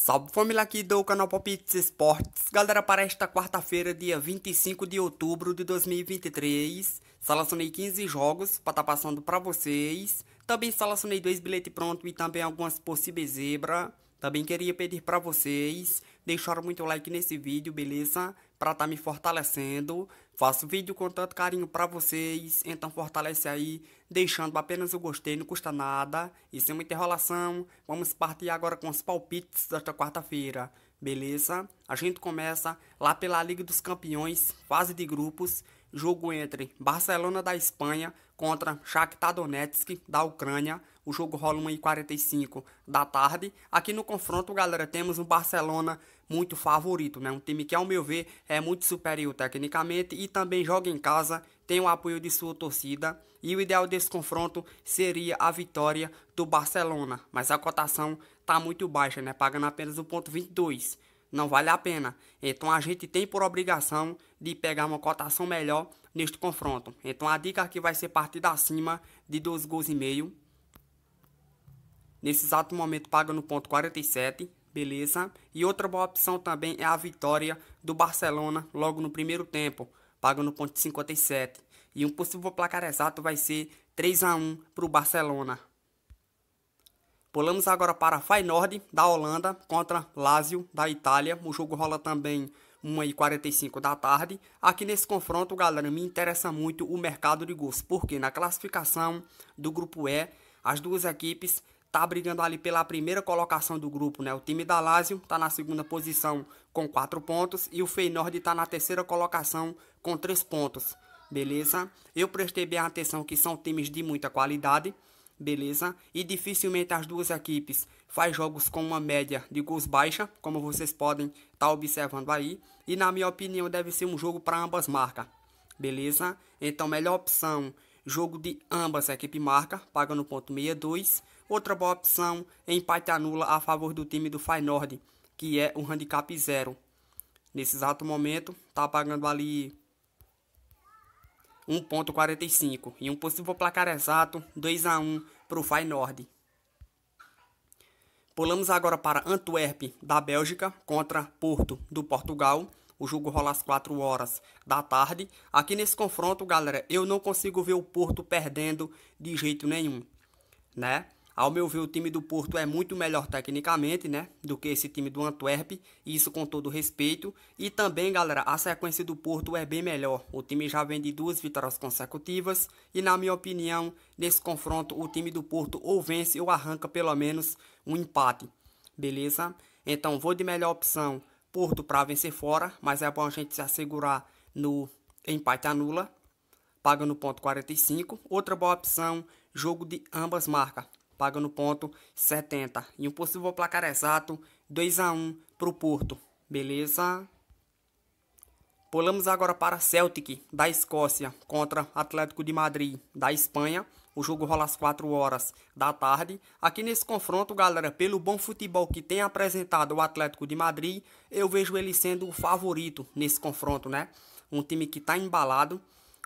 Salve família aqui do canal Palpites Esportes. Galera, para esta quarta-feira, dia 25 de outubro de 2023, selecionei 15 jogos para estar tá passando para vocês. Também selecionei dois bilhetes pronto e também algumas possíveis zebra. Também queria pedir para vocês deixar muito like nesse vídeo, beleza? Para estar tá me fortalecendo. Faço vídeo com tanto carinho para vocês, então fortalece aí, deixando apenas o gostei, não custa nada. E sem é muita enrolação, vamos partir agora com os palpites desta quarta-feira, beleza? A gente começa lá pela Liga dos Campeões, fase de grupos, jogo entre Barcelona da Espanha contra Shakhtar Donetsk da Ucrânia. O jogo rola 1h45 da tarde. Aqui no confronto, galera, temos um Barcelona muito favorito, né? Um time que, ao meu ver, é muito superior tecnicamente e também joga em casa, tem o apoio de sua torcida. E o ideal desse confronto seria a vitória do Barcelona, mas a cotação tá muito baixa, né? Pagando apenas 1,22 não vale a pena. Então a gente tem por obrigação de pegar uma cotação melhor neste confronto. Então a dica aqui vai ser partida acima de 12 gols e meio. Nesse exato momento paga no ponto 47, beleza? E outra boa opção também é a vitória do Barcelona logo no primeiro tempo, paga no ponto 57. E um possível placar exato vai ser 3 a 1 para o Barcelona. Pulamos agora para Feyenoord da Holanda contra Lazio da Itália. O jogo rola também 1h45 da tarde. Aqui nesse confronto, galera, me interessa muito o mercado de gols, porque na classificação do grupo E, as duas equipes tá brigando ali pela primeira colocação do grupo, né? O time da Lazio tá na segunda posição com 4 pontos e o Feyenoord tá na terceira colocação com 3 pontos. Beleza? Eu prestei bem atenção que são times de muita qualidade, beleza? E dificilmente as duas equipes faz jogos com uma média de gols baixa, como vocês podem estar tá observando aí, e na minha opinião deve ser um jogo para ambas marcas. Beleza? Então, melhor opção jogo de ambas a equipe marca, pagando ponto 62 Outra boa opção é empate anula a favor do time do Feyenoord, que é um handicap zero. Nesse exato momento, está pagando ali 1.45 e um possível placar exato 2 a 1 para o Feyenoord. Pulamos agora para Antwerp, da Bélgica, contra Porto, do Portugal. O jogo rola às 4 horas da tarde. Aqui nesse confronto, galera, eu não consigo ver o Porto perdendo de jeito nenhum, né? Ao meu ver, o time do Porto é muito melhor tecnicamente, né? Do que esse time do Antwerp. Isso com todo respeito. E também, galera, a sequência do Porto é bem melhor. O time já vem de duas vitórias consecutivas. E na minha opinião, nesse confronto, o time do Porto ou vence ou arranca pelo menos um empate. Beleza? Então vou de melhor opção Porto para vencer fora. Mas é bom a gente se assegurar no empate anula. Paga no ponto 45. Outra boa opção, jogo de ambas marcas paga no ponto 70. E um possível placar exato, 2 a 1 para o Porto. Beleza? Pulamos agora para Celtic, da Escócia, contra Atlético de Madrid, da Espanha. O jogo rola às 4 horas da tarde. Aqui nesse confronto, galera, pelo bom futebol que tem apresentado o Atlético de Madrid, eu vejo ele sendo o favorito nesse confronto, né? Um time que está embalado,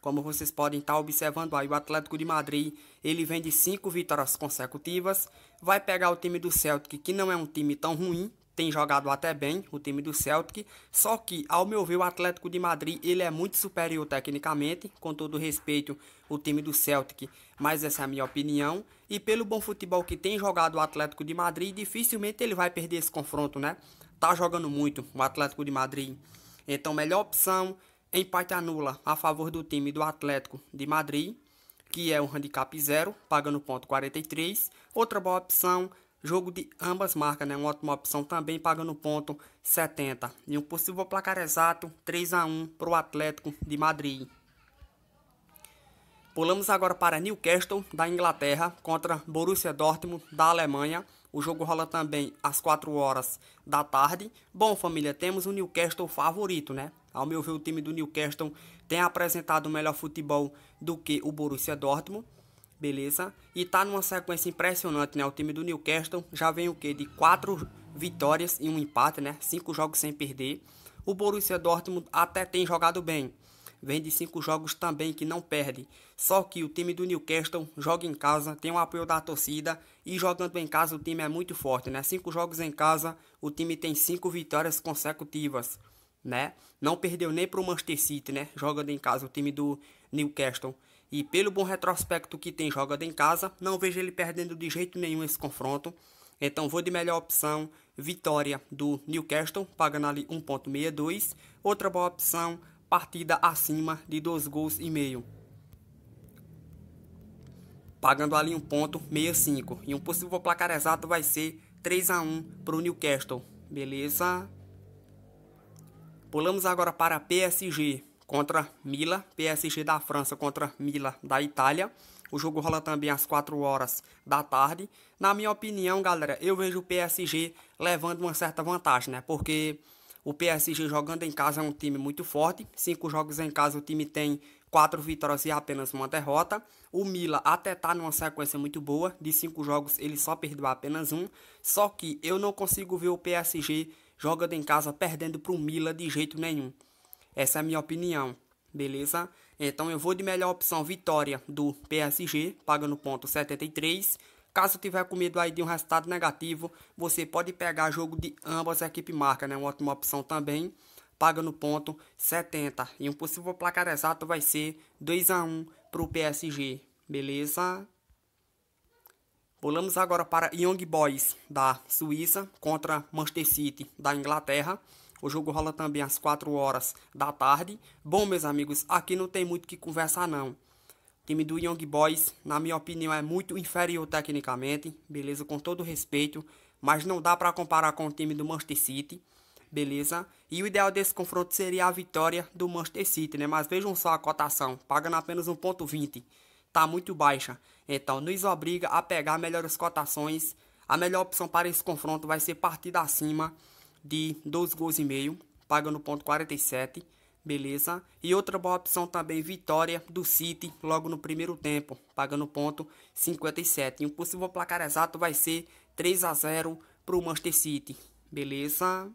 como vocês podem estar observando aí, o Atlético de Madrid, ele vem de cinco vitórias consecutivas, vai pegar o time do Celtic, que não é um time tão ruim, tem jogado até bem o time do Celtic, só que, ao meu ver, o Atlético de Madrid, ele é muito superior tecnicamente, com todo respeito o time do Celtic, mas essa é a minha opinião, e pelo bom futebol que tem jogado o Atlético de Madrid, dificilmente ele vai perder esse confronto, né? Tá jogando muito o Atlético de Madrid. Então, melhor opção Empate anula a favor do time do Atlético de Madrid, que é um handicap zero, pagando ponto 43. Outra boa opção, jogo de ambas marcas, né? Uma ótima opção também, pagando ponto 70. E um possível placar exato, 3 a 1 para o Atlético de Madrid. Pulamos agora para Newcastle, da Inglaterra, contra Borussia Dortmund, da Alemanha. O jogo rola também às 4 horas da tarde. Bom, família, temos o Newcastle favorito, né? Ao meu ver, o time do Newcastle tem apresentado melhor futebol do que o Borussia Dortmund. Beleza? E tá numa sequência impressionante, né? O time do Newcastle já vem o quê? De quatro vitórias e um empate, né? Cinco jogos sem perder. O Borussia Dortmund até tem jogado bem. Vem de cinco jogos também que não perde. Só que o time do Newcastle joga em casa, tem o apoio da torcida e jogando em casa o time é muito forte, né? Cinco jogos em casa, o time tem cinco vitórias consecutivas né? Não perdeu nem para o Manchester City, né? Jogando em casa o time do Newcastle. E pelo bom retrospecto que tem jogando em casa, não vejo ele perdendo de jeito nenhum esse confronto. Então vou de melhor opção, vitória do Newcastle, pagando ali 1.62. Outra boa opção, partida acima de 2 gols e meio. Pagando ali 1.65. E um possível placar exato vai ser 3 a 1 para o Newcastle. Beleza? Pulamos agora para PSG contra Mila, PSG da França contra Mila da Itália. O jogo rola também às 4 horas da tarde. Na minha opinião, galera, eu vejo o PSG levando uma certa vantagem, né? Porque o PSG jogando em casa é um time muito forte. Cinco jogos em casa o time tem quatro vitórias e apenas uma derrota. O Mila até tá numa sequência muito boa. De cinco jogos ele só perdeu apenas um. Só que eu não consigo ver o PSG jogando em casa perdendo para o Mila de jeito nenhum. Essa é a minha opinião, beleza? Então eu vou de melhor opção vitória do PSG, pagando ponto 73. Caso tiver com medo aí de um resultado negativo, você pode pegar jogo de ambas as equipes marca, né? Uma ótima opção também, pagando ponto 70. E um possível placar exato vai ser 2 a 1 para o PSG, beleza? Pulamos agora para Young Boys da Suíça contra Manchester City da Inglaterra. O jogo rola também às 4 horas da tarde. Bom, meus amigos, aqui não tem muito o que conversar não. O time do Young Boys, na minha opinião, é muito inferior tecnicamente, beleza? Com todo respeito, mas não dá para comparar com o time do Manchester City, beleza? E o ideal desse confronto seria a vitória do Manchester City, né? Mas vejam só a cotação, pagando apenas 1.20 está muito baixa. Então, nos obriga a pegar melhores cotações. A melhor opção para esse confronto vai ser partida acima de 12 gols e meio, pagando ponto 47, beleza? E outra boa opção também, vitória do City logo no primeiro tempo, pagando ponto 57. E um possível placar exato vai ser 3 a 0 para o Manchester City, beleza?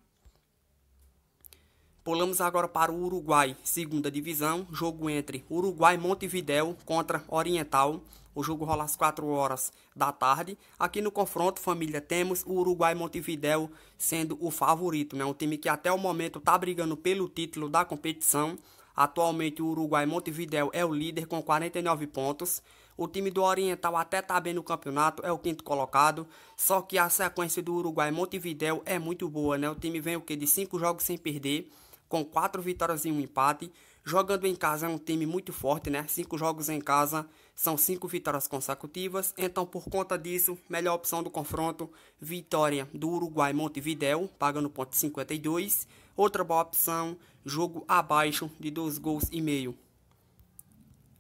Pulamos agora para o Uruguai, segunda divisão, jogo entre Uruguai Montevidéu contra Oriental. O jogo rola às 4 horas da tarde. Aqui no confronto, família, temos o Uruguai Montevidéu sendo o favorito, né? Um time que até o momento está brigando pelo título da competição. Atualmente o Uruguai Montevidéu é o líder com 49 pontos. O time do Oriental até está bem no campeonato, é o quinto colocado. Só que a sequência do Uruguai Montevidéu é muito boa, né? O time vem o que de 5 jogos sem perder com quatro vitórias e um empate. Jogando em casa é um time muito forte, né? Cinco jogos em casa são cinco vitórias consecutivas. Então, por conta disso, melhor opção do confronto: vitória do Uruguai Montevideo, pagando ponto 52. Outra boa opção: jogo abaixo de dois gols e meio,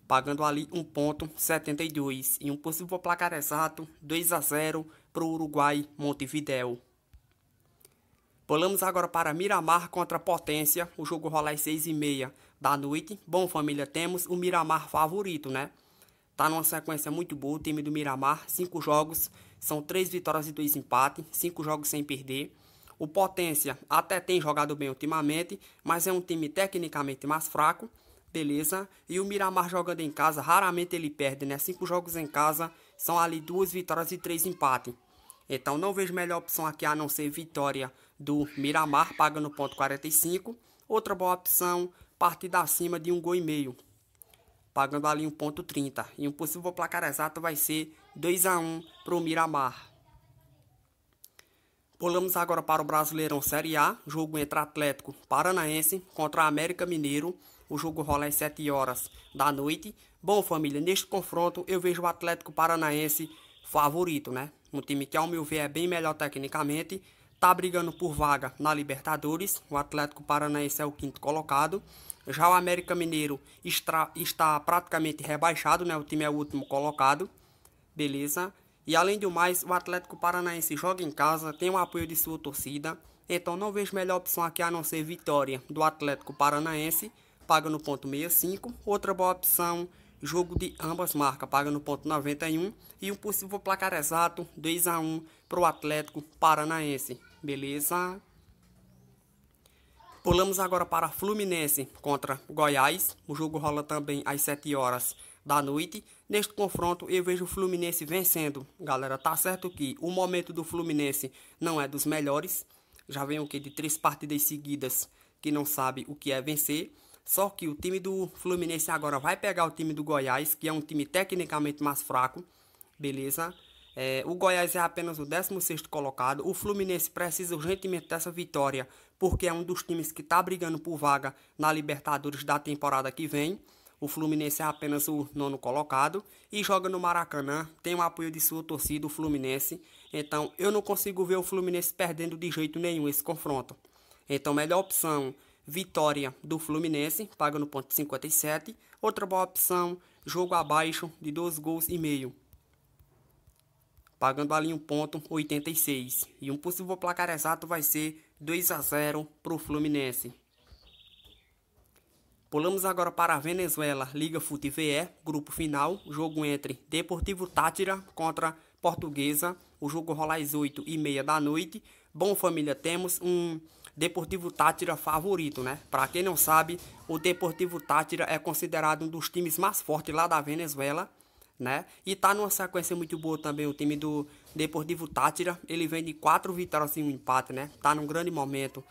pagando ali ponto 72 E um possível placar exato: 2 a 0 para o Uruguai Montevideo. Pulamos agora para Miramar contra Potência. O jogo rola às 6 e meia da noite. Bom, família, temos o Miramar favorito, né? Tá numa sequência muito boa o time do Miramar. Cinco jogos, são três vitórias e dois empates. Cinco jogos sem perder. O Potência até tem jogado bem ultimamente, mas é um time tecnicamente mais fraco. Beleza? E o Miramar jogando em casa, raramente ele perde, né? Cinco jogos em casa, são ali duas vitórias e três empates. Então não vejo melhor opção aqui a não ser vitória do Miramar pagando 0,45. Outra boa opção, partida acima de um gol e meio, pagando ali 1,30. E um possível placar exato vai ser 2 a 1 para o Miramar. Pulamos agora para o Brasileirão Série A, jogo entre Atlético Paranaense contra América Mineiro. O jogo rola às 7 horas da noite. Bom, família, neste confronto eu vejo o Atlético Paranaense favorito, né? Um time que, ao meu ver, é bem melhor tecnicamente, está brigando por vaga na Libertadores. O Atlético Paranaense é o quinto colocado. Já o América Mineiro está, está praticamente rebaixado, né? O time é o último colocado. Beleza? E além do mais, o Atlético Paranaense joga em casa, tem o apoio de sua torcida. Então não vejo melhor opção aqui a não ser vitória do Atlético Paranaense, paga no ponto 65. Outra boa opção, jogo de ambas marcas, paga no ponto 91. E um possível placar exato, 2 a 1 para o Atlético Paranaense beleza? Pulamos agora para Fluminense contra Goiás. O jogo rola também às 7 horas da noite. Neste confronto, eu vejo o Fluminense vencendo. Galera, tá certo que o momento do Fluminense não é dos melhores. Já vem o que de três partidas seguidas que não sabe o que é vencer. Só que o time do Fluminense agora vai pegar o time do Goiás, que é um time tecnicamente mais fraco, beleza? É, o Goiás é apenas o 16º colocado. O Fluminense precisa urgentemente dessa vitória, porque é um dos times que está brigando por vaga na Libertadores da temporada que vem. O Fluminense é apenas o nono colocado e joga no Maracanã, tem o apoio de sua torcida, o Fluminense. Então, eu não consigo ver o Fluminense perdendo de jeito nenhum esse confronto. Então, melhor opção, vitória do Fluminense, paga no ponto 57. Outra boa opção, jogo abaixo de 2 gols e meio pagando ali 1.86. E um possível placar exato vai ser 2 a 0 para o Fluminense. Pulamos agora para a Venezuela, Liga Fute VE, grupo final, jogo entre Deportivo Tátira contra Portuguesa, o jogo rola às 8 e meia da noite. Bom família, temos um Deportivo Tátira favorito, né? Para quem não sabe, o Deportivo Tátira é considerado um dos times mais fortes lá da Venezuela, né? E tá numa sequência muito boa também o time do Deportivo Tátira. Ele vem de quatro vitórias e um empate, né? Tá num grande momento.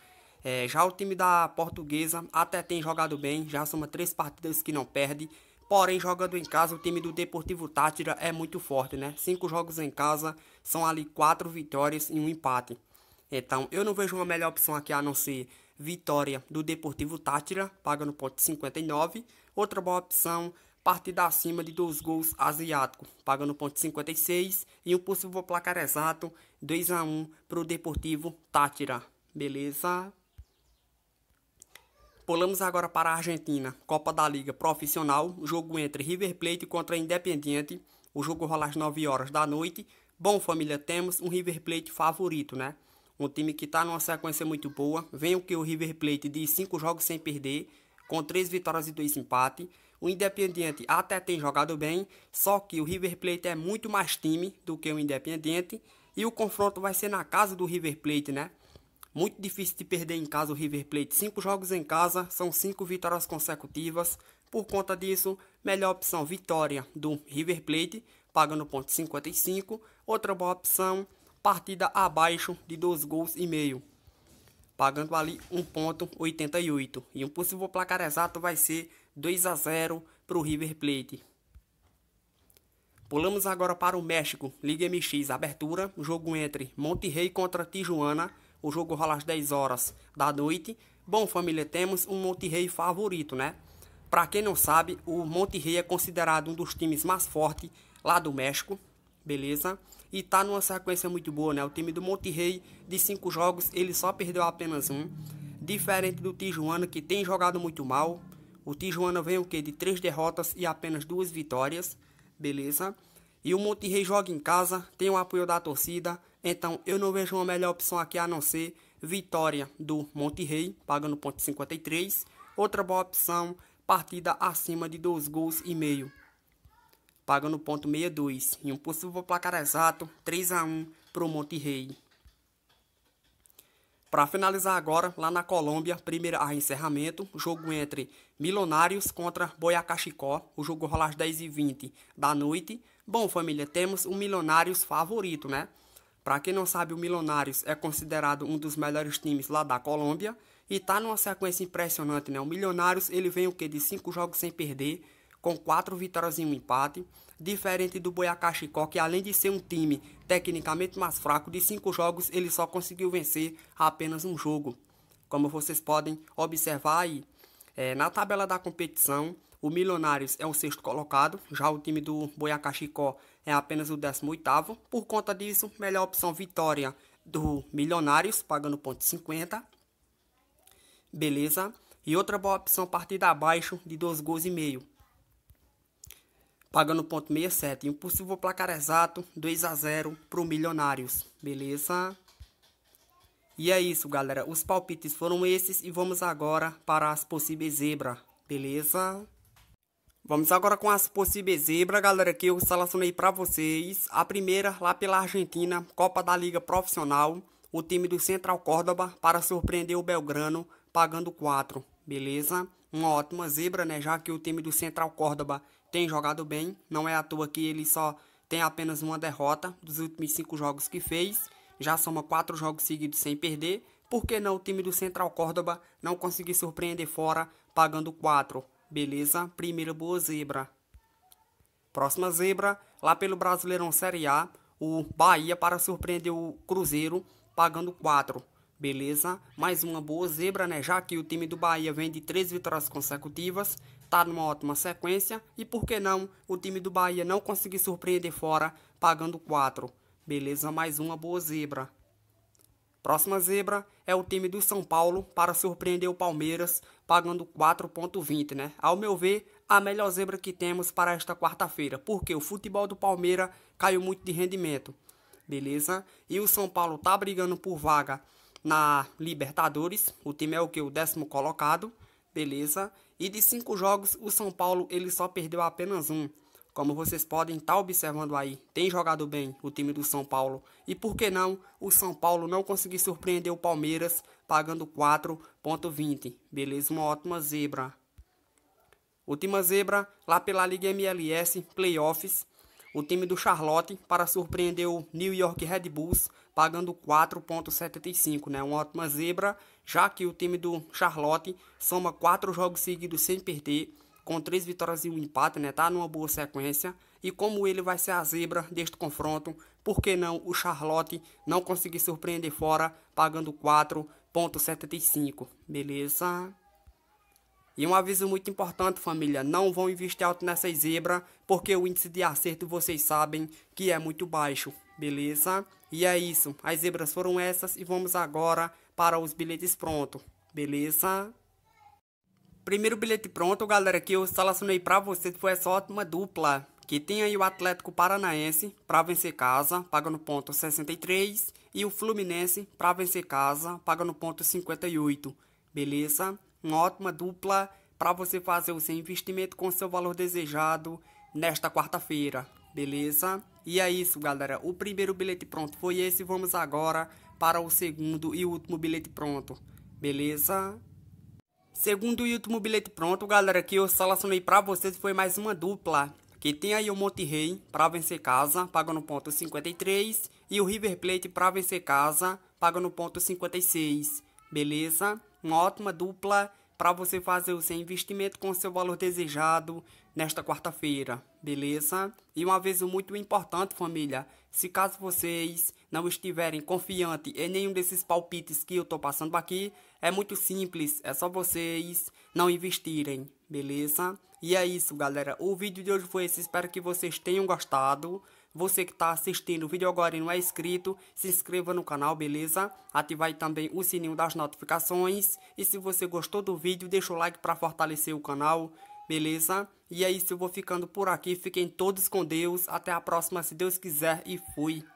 É, já o time da Portuguesa até tem jogado bem, já soma três partidas que não perde. Porém, jogando em casa, o time do Deportivo Tátira é muito forte, né? Cinco jogos em casa, são ali quatro vitórias e um empate. Então, eu não vejo uma melhor opção aqui a não ser vitória do Deportivo Tátira, pagando ponto 59. Outra boa opção partida acima de dois gols asiático, pagando ponto 56 e um possível placar exato 2 a 1 para o Deportivo Tátira. Beleza? Pulamos agora para a Argentina, Copa da Liga Profissional, jogo entre River Plate contra Independiente. O jogo rola às 9 horas da noite. Bom, família, temos um River Plate favorito, né? Um time que está numa sequência muito boa. Vem o que o River Plate de 5 jogos sem perder, com 3 vitórias e 2 empates o Independiente até tem jogado bem, só que o River Plate é muito mais time do que o Independiente e o confronto vai ser na casa do River Plate, né? Muito difícil de perder em casa o River Plate. Cinco jogos em casa, são cinco vitórias consecutivas. Por conta disso, melhor opção vitória do River Plate, pagando ponto 55. Outra boa opção, partida abaixo de 2 gols e meio pagando ali 1.88. E um possível placar exato vai ser 2 a 0 para o River Plate. Pulamos agora para o México, Liga MX, abertura, jogo entre Monterrey contra Tijuana, o jogo rola às 10 horas da noite. Bom, família, temos um Monterrey favorito, né? Para quem não sabe, o Monterrey é considerado um dos times mais fortes lá do México, beleza? E tá numa sequência muito boa, né? O time do Monterrey, de cinco jogos, ele só perdeu apenas um. Diferente do Tijuana, que tem jogado muito mal. O Tijuana vem o quê? De três derrotas e apenas duas vitórias, beleza? E o Monterrey joga em casa, tem o apoio da torcida. Então, eu não vejo uma melhor opção aqui a não ser vitória do Monterrey, pagando ponto 53. Outra boa opção, partida acima de dois gols e meio pagando ponto 62 e um possível placar exato 3 a 1 para o Monte Para finalizar agora, lá na Colômbia, primeira a encerramento, jogo entre Milionários contra Boyacá Chicó, o jogo rola às 10h20 da noite. Bom, família, temos o Milionários favorito, né? Para quem não sabe, o Milionários é considerado um dos melhores times lá da Colômbia e tá numa sequência impressionante, né? O Milionários, ele vem o que de 5 jogos sem perder, com quatro vitórias e um empate, diferente do Boyacá Chicó, que além de ser um time tecnicamente mais fraco, de cinco jogos ele só conseguiu vencer apenas um jogo. Como vocês podem observar aí, é, na tabela da competição, o Milionários é o sexto colocado, já o time do Boyacá Chicó é apenas o 18 oitavo. Por conta disso, melhor opção vitória do Milionários, pagando ponto 50. Beleza? E outra boa opção partida abaixo de dois gols e meio pagando ponto 67. E placar exato, 2 a 0 para o Milionários, beleza? E é isso, galera. Os palpites foram esses e vamos agora para as possíveis zebra, beleza? Vamos agora com as possíveis zebra, galera, que eu selecionei para vocês. A primeira, lá pela Argentina, Copa da Liga Profissional, o time do Central Córdoba para surpreender o Belgrano, pagando 4, beleza? uma ótima zebra, né? Já que o time do Central Córdoba tem jogado bem, não é à toa que ele só tem apenas uma derrota dos últimos cinco jogos que fez, já soma quatro jogos seguidos sem perder. Por que não o time do Central Córdoba não conseguir surpreender fora pagando quatro? Beleza? Primeira boa zebra. Próxima zebra, lá pelo Brasileirão Série A, o Bahia para surpreender o Cruzeiro pagando 4 beleza? Mais uma boa zebra, né? Já que o time do Bahia vem de três vitórias consecutivas, tá numa ótima sequência. E por que não o time do Bahia não conseguir surpreender fora, pagando quatro? Beleza, mais uma boa zebra. Próxima zebra é o time do São Paulo para surpreender o Palmeiras, pagando 4,20, né? Ao meu ver, a melhor zebra que temos para esta quarta-feira, porque o futebol do Palmeiras caiu muito de rendimento, beleza? E o São Paulo tá brigando por vaga na Libertadores, o time é o que? O décimo colocado, beleza? E de cinco jogos, o São Paulo ele só perdeu apenas um. Como vocês podem estar tá observando aí, tem jogado bem o time do São Paulo. E por que não o São Paulo não conseguir surpreender o Palmeiras pagando 4.20? Beleza, uma ótima zebra. Última zebra lá pela Liga MLS Playoffs o time do Charlotte para surpreender o New York Red Bulls pagando 4.75, né? Uma ótima zebra, já que o time do Charlotte soma quatro jogos seguidos sem perder, com três vitórias e um empate, né? Tá numa boa sequência. E como ele vai ser a zebra deste confronto, por que não o Charlotte não conseguir surpreender fora pagando 4.75, beleza? E um aviso muito importante, família, não vão investir alto nessas zebras, porque o índice de acerto vocês sabem que é muito baixo, beleza? E é isso, as zebras foram essas e vamos agora para os bilhetes prontos, beleza? Primeiro bilhete pronto, galera, que eu selecionei para vocês foi essa ótima dupla, que tem aí o Atlético Paranaense para vencer casa, paga no ponto 63, e o Fluminense para vencer casa, paga no ponto 58, beleza? uma ótima dupla para você fazer o seu investimento com seu valor desejado nesta quarta-feira, beleza? E é isso, galera. O primeiro bilhete pronto foi esse. Vamos agora para o segundo e último bilhete pronto, beleza? Segundo e último bilhete pronto, galera, que eu selecionei para vocês foi mais uma dupla que tem aí o Monte Rei para vencer casa, paga no ponto 53, e o River Plate para vencer casa, paga no ponto 56, beleza? uma ótima dupla para você fazer o seu investimento com o seu valor desejado nesta quarta-feira, beleza? E um aviso muito importante, família, se caso vocês não estiverem confiante em nenhum desses palpites que eu tô passando aqui, é muito simples, é só vocês não investirem, beleza? E é isso, galera, o vídeo de hoje foi esse, espero que vocês tenham gostado. Você que está assistindo o vídeo agora e não é inscrito, se inscreva no canal, beleza? Ative também o sininho das notificações. E se você gostou do vídeo, deixa o like para fortalecer o canal, beleza? E é isso, eu vou ficando por aqui. Fiquem todos com Deus. Até a próxima, se Deus quiser. E fui.